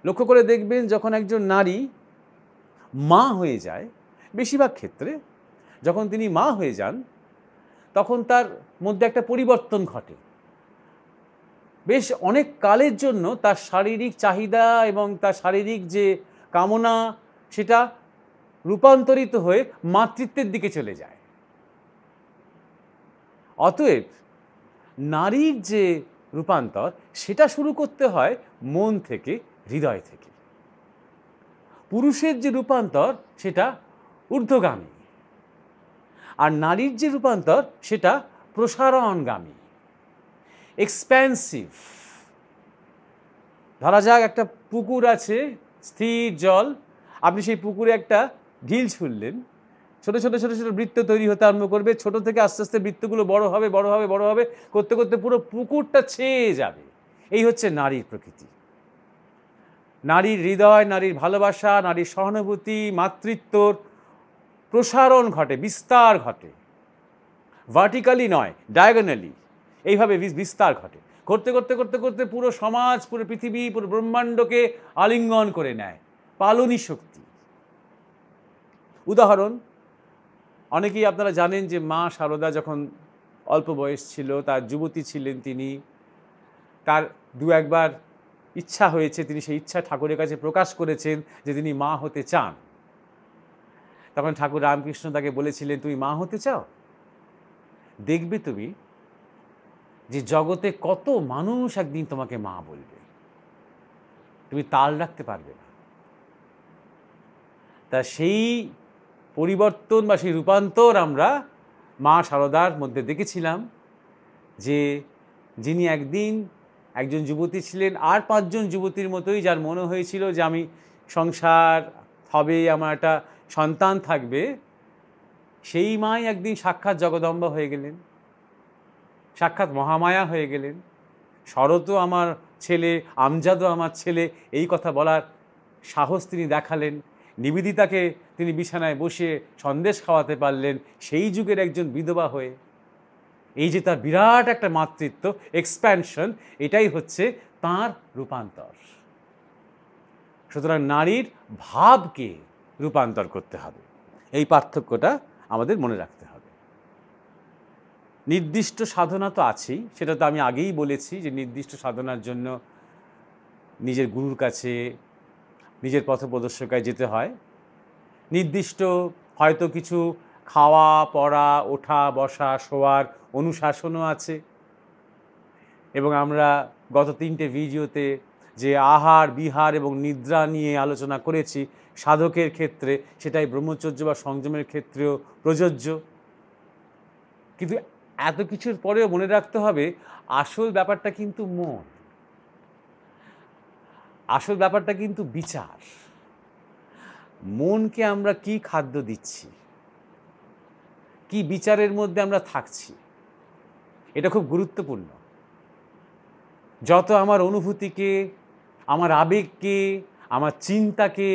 লক্ষ্য করে দেখবেন যখন একজন নারী মা হয়ে যায় বেশিরভাগ ক্ষেত্রে যখন তিনি মা হয়ে যান তখন তার মধ্যে একটা পরিবর্তন ঘটে বেশ অনেক কালের জন্য তার শারীরিক চাহিদা এবং তার শারীরিক যে কামনা সেটা রূপান্তরিত হয়ে মাতৃত্বের দিকে চলে যায় অতএব নারীর যে রূপান্তর সেটা শুরু করতে হয় মন থেকে হৃদয় থেকে পুরুষের যে রূপান্তর সেটা ঊর্ধ্বগামী আর নারীর যে রূপান্তর সেটা প্রসারণগামী এক্সপ্যান্সিভ ধরা যাক একটা পুকুর আছে স্থির জল আপনি সেই পুকুরে একটা ঢিল ছুললেন ছোট ছোট ছোট ছোট বৃত্ত তৈরি হতে আরম্ভ করবে ছোট থেকে আস্তে আস্তে বৃত্তগুলো বড় হবে বড় হবে বড় হবে করতে করতে পুরো পুকুরটা ছেয়ে যাবে এই হচ্ছে নারীর প্রকৃতি নারীর হৃদয় নারীর ভালোবাসা নারীর সহানুভূতি মাতৃত্বর প্রসারণ ঘটে বিস্তার ঘটে ভার্টিক্যালি নয় ডায়াগোনালি এইভাবে বিস্তার ঘটে করতে করতে করতে করতে পুরো সমাজ পুরো পৃথিবী পুরো ব্রহ্মাণ্ডকে আলিঙ্গন করে নেয় পালনী শক্তি উদাহরণ অনেকেই আপনারা জানেন যে মা সারদা যখন অল্প বয়স ছিল তার যুবতী ছিলেন তিনি তার দু একবার ইচ্ছা হয়েছে তিনি সেই ইচ্ছা ঠাকুরের কাছে প্রকাশ করেছেন যে তিনি মা হতে চান তখন ঠাকুর রামকৃষ্ণ তাকে বলেছিলেন তুমি মা হতে চাও দেখবে তুমি যে জগতে কত মানুষ একদিন তোমাকে মা বলবে তুমি তাল রাখতে পারবে না তা সেই পরিবর্তন বা সেই রূপান্তর আমরা মা সারদার মধ্যে দেখেছিলাম যে যিনি একদিন একজন যুবতী ছিলেন আর পাঁচজন যুবতীর মতোই যার মনে হয়েছিল যে আমি সংসার হবে আমার একটা সন্তান থাকবে সেই মাই একদিন সাক্ষাৎ জগদম্বা হয়ে গেলেন সাক্ষাৎ মহামায়া হয়ে গেলেন শরতও আমার ছেলে আমজাদও আমার ছেলে এই কথা বলার সাহস তিনি দেখালেন নিবেদিতাকে তিনি বিছানায় বসে সন্দেশ খাওয়াতে পারলেন সেই যুগের একজন বিধবা হয়ে এই যে তার বিরাট একটা মাতৃত্ব এক্সপ্যানশন এটাই হচ্ছে তার রূপান্তর সুতরাং নারীর ভাবকে রূপান্তর করতে হবে এই পার্থক্যটা আমাদের মনে রাখতে হবে নির্দিষ্ট সাধনা তো আছেই সেটা তো আমি আগেই বলেছি যে নির্দিষ্ট সাধনার জন্য নিজের গুরুর কাছে নিজের পথ প্রদর্শকায় যেতে হয় নির্দিষ্ট হয়তো কিছু খাওয়া পড়া ওঠা বসা শোয়ার অনুশাসনও আছে এবং আমরা গত তিনটে ভিডিওতে যে আহার বিহার এবং নিদ্রা নিয়ে আলোচনা করেছি সাধকের ক্ষেত্রে সেটাই ব্রহ্মচর্য বা সংযমের ক্ষেত্রেও প্রযোজ্য কিন্তু এত কিছুর পরেও মনে রাখতে হবে আসল ব্যাপারটা কিন্তু মন আসল ব্যাপারটা কিন্তু বিচার মনকে আমরা কি খাদ্য দিচ্ছি কি বিচারের মধ্যে আমরা থাকছি এটা খুব গুরুত্বপূর্ণ যত আমার অনুভূতিকে আমার আবেগকে আমার চিন্তাকে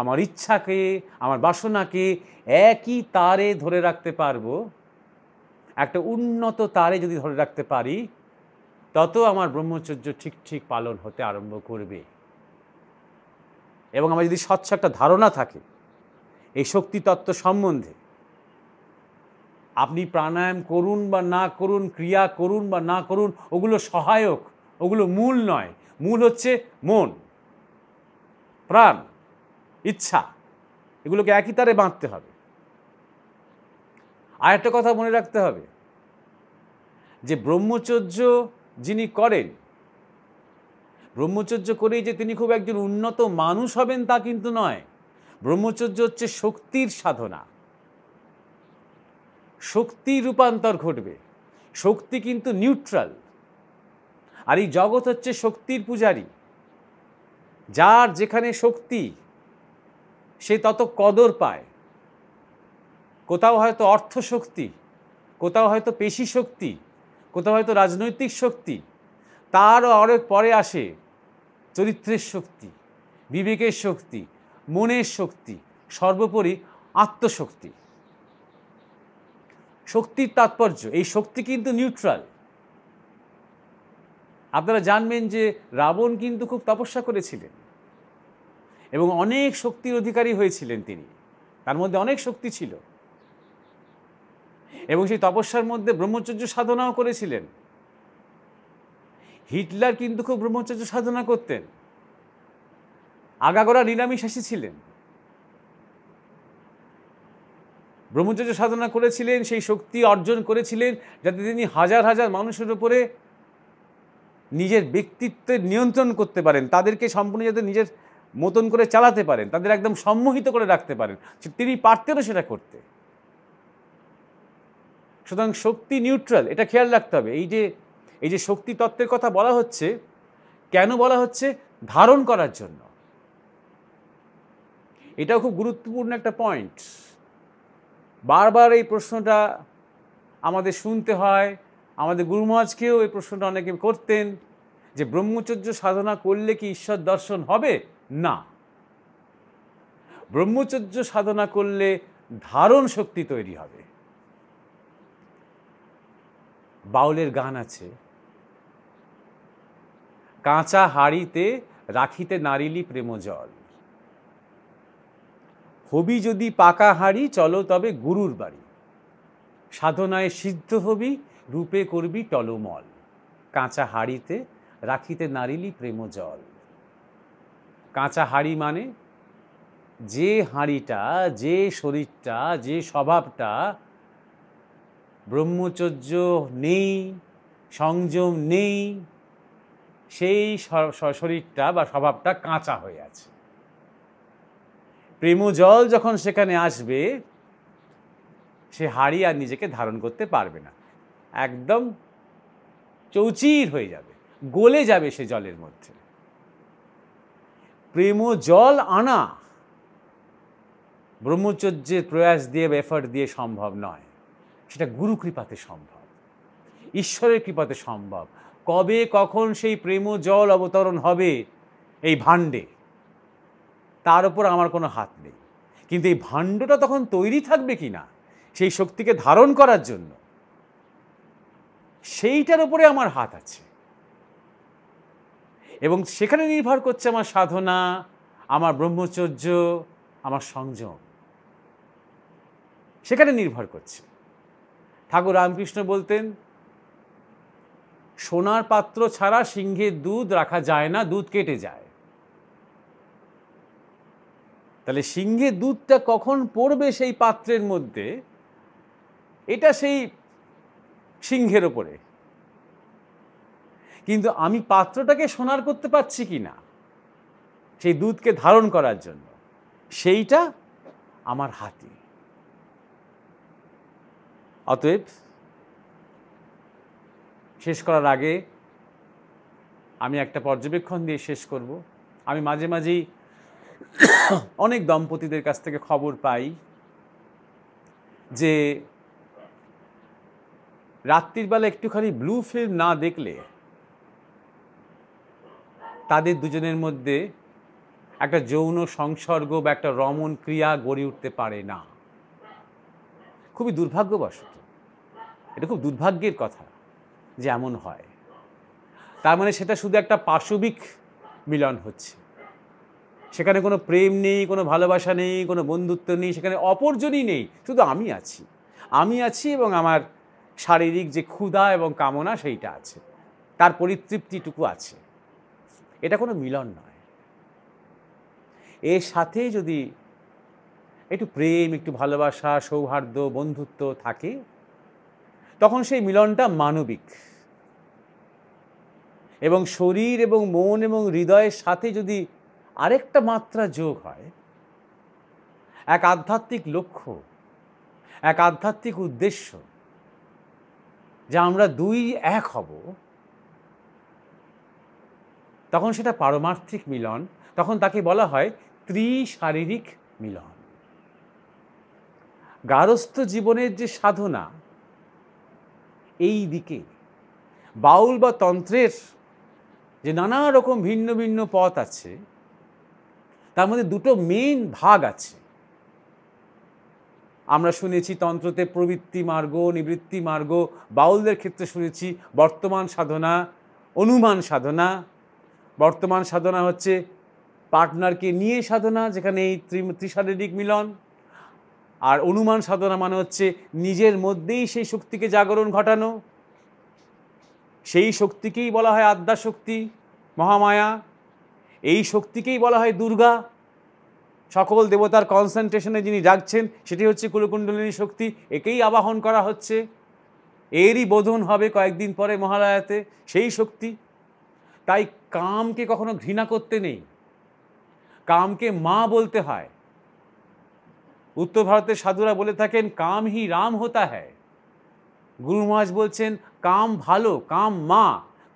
আমার ইচ্ছাকে আমার বাসনাকে একই তারে ধরে রাখতে পারবো একটা উন্নত তারে যদি ধরে রাখতে পারি তত আমার ব্রহ্মচর্য ঠিক ঠিক পালন হতে আরম্ভ করবে এবং আমার যদি স্বচ্ছ একটা ধারণা থাকে এই শক্তি তত্ত্ব সম্বন্ধে আপনি প্রাণায়াম করুন বা না করুন ক্রিয়া করুন বা না করুন ওগুলো সহায়ক ওগুলো মূল নয় মূল হচ্ছে মন প্রাণ ইচ্ছা এগুলোকে একই তারে বাঁধতে হবে আর একটা কথা মনে রাখতে হবে যে ব্রহ্মচর্য যিনি করেন ব্রহ্মচর্য করেই যে তিনি খুব একজন উন্নত মানুষ হবেন তা কিন্তু নয় ব্রহ্মচর্য হচ্ছে শক্তির সাধনা শক্তি রূপান্তর ঘটবে শক্তি কিন্তু নিউট্রাল আর এই জগৎ হচ্ছে শক্তির পূজারী যার যেখানে শক্তি সে তত কদর পায় কোথাও হয়তো অর্থ শক্তি কোথাও হয়তো পেশি শক্তি কোথাও হয়তো রাজনৈতিক শক্তি তারও অনেক পরে আসে চরিত্রের শক্তি বিবেকের শক্তি মনের শক্তি সর্বোপরি আত্মশক্তি শক্তির তাৎপর্য এই শক্তি কিন্তু নিউট্রাল আপনারা জানবেন যে রাবণ কিন্তু খুব তপস্যা করেছিলেন এবং অনেক শক্তির অধিকারী হয়েছিলেন তিনি তার মধ্যে অনেক শক্তি ছিল এবং সেই তপস্যার মধ্যে ব্রহ্মচর্য সাধনাও করেছিলেন হিটলার কিন্তু খুব ব্রহ্মচর্য সাধনা করতেন আগাগোড়া নিরামিষাসী ছিলেন ব্রহ্মচর্য সাধনা করেছিলেন সেই শক্তি অর্জন করেছিলেন যাতে তিনি হাজার হাজার মানুষের উপরে নিজের ব্যক্তিত্বের নিয়ন্ত্রণ করতে পারেন তাদেরকে সম্পূর্ণ যাতে নিজের মতন করে চালাতে পারেন তাদের একদম সম্মোহিত করে রাখতে পারেন তিনি পারতেনও সেটা করতে সুতরাং শক্তি নিউট্রাল এটা খেয়াল রাখতে হবে এই যে এই যে শক্তি তত্ত্বের কথা বলা হচ্ছে কেন বলা হচ্ছে ধারণ করার জন্য এটাও খুব গুরুত্বপূর্ণ একটা পয়েন্ট বারবার এই প্রশ্নটা আমাদের শুনতে হয় আমাদের গুরুমহাজকেও এই প্রশ্নটা অনেকে করতেন যে ব্রহ্মচর্য সাধনা করলে কি ঈশ্বর দর্শন হবে না ব্রহ্মচর্য সাধনা করলে ধারণ শক্তি তৈরি হবে বাউলের গান আছে কাঁচা হাড়িতে রাখিতে নারিলি প্রেম জল হবি যদি পাকা হাড়ি চলো তবে গুরুর বাড়ি সাধনায় সিদ্ধ হবি রূপে করবি টলমল কাঁচা হাড়িতে রাখিতে নারিলি প্রেম জল কাঁচা হাড়ি মানে যে হাঁড়িটা যে শরীরটা যে স্বভাবটা ব্রহ্মচর্য নেই সংযম নেই সেই শরীরটা বা স্বভাবটা কাঁচা হয়ে আছে প্রেম জল যখন সেখানে আসবে সে হাড়ি আর নিজেকে ধারণ করতে পারবে না একদম চৌচির হয়ে যাবে গলে যাবে সে জলের মধ্যে প্রেম জল আনা ব্রহ্মচর্যের প্রয়াস দিয়ে বা এফার্ট দিয়ে সম্ভব নয় সেটা গুরু কৃপাতে সম্ভব ঈশ্বরের কৃপাতে সম্ভব কবে কখন সেই প্রেম জল অবতরণ হবে এই ভাণ্ডে তার উপর আমার কোনো হাত নেই কিন্তু এই ভাণ্ডটা তখন তৈরি থাকবে কি না সেই শক্তিকে ধারণ করার জন্য সেইটার উপরে আমার হাত আছে এবং সেখানে নির্ভর করছে আমার সাধনা আমার ব্রহ্মচর্য আমার সংযম সেখানে নির্ভর করছে ঠাকুর রামকৃষ্ণ বলতেন সোনার পাত্র ছাড়া সিংহের দুধ রাখা যায় না দুধ কেটে যায় তাহলে সিংহে দুধটা কখন পড়বে সেই পাত্রের মধ্যে এটা সেই সিংহের ওপরে কিন্তু আমি পাত্রটাকে সোনার করতে পারছি কি না সেই দুধকে ধারণ করার জন্য সেইটা আমার হাতে অতএব শেষ করার আগে আমি একটা পর্যবেক্ষণ দিয়ে শেষ করব আমি মাঝে মাঝেই অনেক দম্পতিদের কাছ থেকে খবর পাই যে রাত্রির বেলা একটুখানি ব্লু ফিল্ম না দেখলে তাদের দুজনের মধ্যে একটা যৌন সংসর্গ বা একটা রমণ ক্রিয়া গড়ে উঠতে পারে না খুবই দুর্ভাগ্যবশত এটা খুব দুর্ভাগ্যের কথা যে এমন হয় তার মানে সেটা শুধু একটা পাশবিক মিলন হচ্ছে সেখানে কোনো প্রেম নেই কোনো ভালোবাসা নেই কোনো বন্ধুত্ব নেই সেখানে অপরজনই নেই শুধু আমি আছি আমি আছি এবং আমার শারীরিক যে ক্ষুধা এবং কামনা সেইটা আছে তার পরিতৃপ্তিটুকু আছে এটা কোনো মিলন নয় এর সাথে যদি একটু প্রেম একটু ভালোবাসা সৌহার্দ্য বন্ধুত্ব থাকে তখন সেই মিলনটা মানবিক এবং শরীর এবং মন এবং হৃদয়ের সাথে যদি আরেকটা মাত্রা যোগ হয় এক আধ্যাত্মিক লক্ষ্য এক আধ্যাত্মিক উদ্দেশ্য যে আমরা দুই এক হব তখন সেটা পারমার্থিক মিলন তখন তাকে বলা হয় ত্রিশারীরিক মিলন গারস্থ জীবনের যে সাধনা এই দিকে বাউল বা তন্ত্রের যে নানা রকম ভিন্ন ভিন্ন পথ আছে তার মধ্যে দুটো মেইন ভাগ আছে আমরা শুনেছি তন্ত্রতে প্রবৃত্তি মার্গ নিবৃত্তি মার্গ বাউলদের ক্ষেত্রে শুনেছি বর্তমান সাধনা অনুমান সাধনা বর্তমান সাধনা হচ্ছে পার্টনারকে নিয়ে সাধনা যেখানে এই ত্রিশারীরিক মিলন আর অনুমান সাধনা মানে হচ্ছে নিজের মধ্যেই সেই শক্তিকে জাগরণ ঘটানো সেই শক্তিকেই বলা হয় আদ্যাশক্তি মহামায়া এই শক্তিকেই বলা হয় দুর্গা সকল দেবতার কনসেন্ট্রেশনে যিনি ডাকছেন সেটি হচ্ছে কুলকুণ্ডলিনী শক্তি একেই আবাহন করা হচ্ছে এরই বোধন হবে কয়েকদিন পরে মহালয়াতে সেই শক্তি তাই কামকে কখনো ঘৃণা করতে নেই কামকে মা বলতে হয় উত্তর ভারতের সাধুরা বলে থাকেন কাম হি রাম হতা হ্যায় গুরু মহাজ বলছেন কাম ভালো কাম মা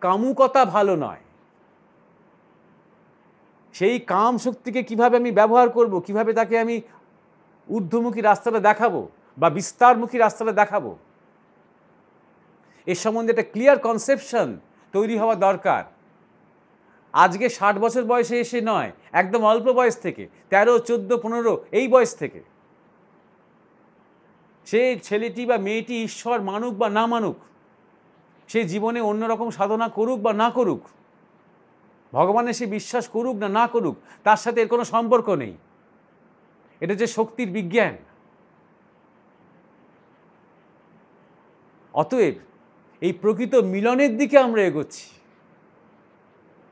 কামুকতা ভালো নয় সেই কাম শক্তিকে কিভাবে আমি ব্যবহার করব কিভাবে তাকে আমি ঊর্ধ্বমুখী রাস্তাটা দেখাবো বা বিস্তারমুখী রাস্তাটা দেখাবো এর সম্বন্ধে একটা ক্লিয়ার কনসেপশন তৈরি হওয়া দরকার আজকে ষাট বছর বয়সে এসে নয় একদম অল্প বয়স থেকে ১৩ চোদ্দ পনেরো এই বয়স থেকে সে ছেলেটি বা মেয়েটি ঈশ্বর মানুক বা না মানুক সে জীবনে অন্যরকম সাধনা করুক বা না করুক ভগবানে সে বিশ্বাস করুক না না করুক তার সাথে এর কোনো সম্পর্ক নেই এটা যে শক্তির বিজ্ঞান অতএব এই প্রকৃত মিলনের দিকে আমরা এগোচ্ছি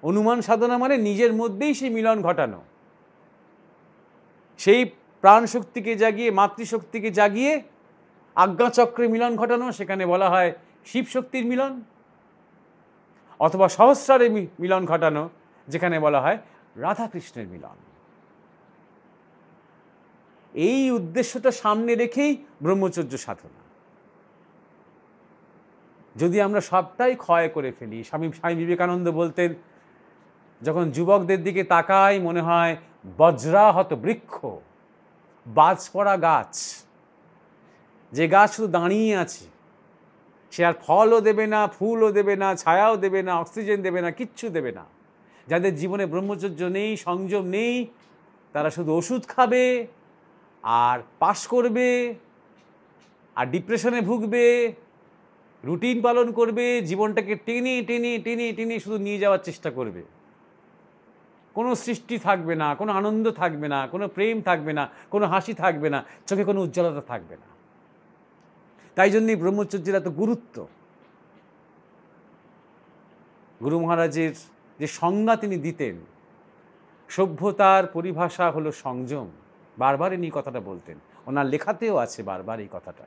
অনুমান সাধনা মানে নিজের মধ্যেই সেই মিলন ঘটানো সেই প্রাণশক্তিকে জাগিয়ে মাতৃশক্তিকে জাগিয়ে আজ্ঞাচক্রে মিলন ঘটানো সেখানে বলা হয় শিবশক্তির মিলন অথবা সহস্রারে মিলন ঘটানো যেখানে বলা হয় রাধাকৃষ্ণের মিলন এই উদ্দেশ্যটা সামনে রেখেই ব্রহ্মচর্য সাধনা যদি আমরা সবটাই ক্ষয় করে ফেলি স্বামী স্বামী বিবেকানন্দ বলতেন যখন যুবকদের দিকে তাকাই মনে হয় বজ্রাহত বৃক্ষ বাজ পড়া গাছ যে গাছ শুধু দাঁড়িয়ে আছে সে আর ফলও দেবে না ফুলও দেবে না ছায়াও দেবে না অক্সিজেন দেবে না কিচ্ছু দেবে না যাদের জীবনে ব্রহ্মচর্য নেই সংযম নেই তারা শুধু ওষুধ খাবে আর পাশ করবে আর ডিপ্রেশনে ভুগবে রুটিন পালন করবে জীবনটাকে টেনে টেনে টেনে টেনে শুধু নিয়ে যাওয়ার চেষ্টা করবে কোনো সৃষ্টি থাকবে না কোনো আনন্দ থাকবে না কোনো প্রেম থাকবে না কোনো হাসি থাকবে না চোখে কোনো উজ্জ্বলতা থাকবে না তাই জন্যই ব্রহ্মচর্যের এত গুরুত্ব গুরু মহারাজের যে সংজ্ঞা তিনি দিতেন সভ্যতার পরিভাষা হলো সংযম বারবার ইনি কথাটা বলতেন ওনার লেখাতেও আছে বারবার এই কথাটা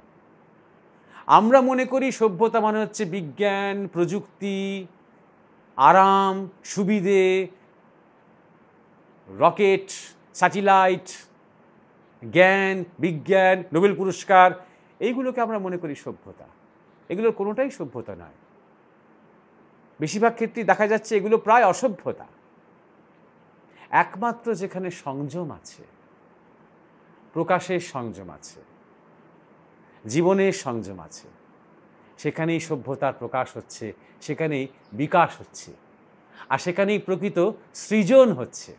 আমরা মনে করি সভ্যতা মানে হচ্ছে বিজ্ঞান প্রযুক্তি আরাম সুবিধে রকেট স্যাটেলাইট জ্ঞান বিজ্ঞান নোবেল পুরস্কার এইগুলোকে আমরা মনে করি সভ্যতা এগুলোর কোনোটাই সভ্যতা নয় বেশিরভাগ ক্ষেত্রে দেখা যাচ্ছে এগুলো প্রায় অসভ্যতা একমাত্র যেখানে সংযম আছে প্রকাশের সংযম আছে জীবনের সংযম আছে সেখানেই সভ্যতার প্রকাশ হচ্ছে সেখানেই বিকাশ হচ্ছে আর সেখানেই প্রকৃত সৃজন হচ্ছে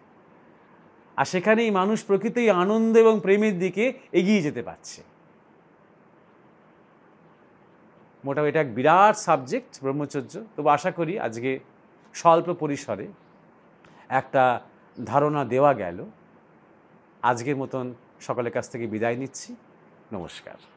আর সেখানেই মানুষ প্রকৃতই আনন্দ এবং প্রেমের দিকে এগিয়ে যেতে পারছে মোটামুটি এক বিরাট সাবজেক্ট ব্রহ্মচর্য তবু আশা করি আজকে স্বল্প পরিসরে একটা ধারণা দেওয়া গেল আজকের মতন সকলের কাছ থেকে বিদায় নিচ্ছি নমস্কার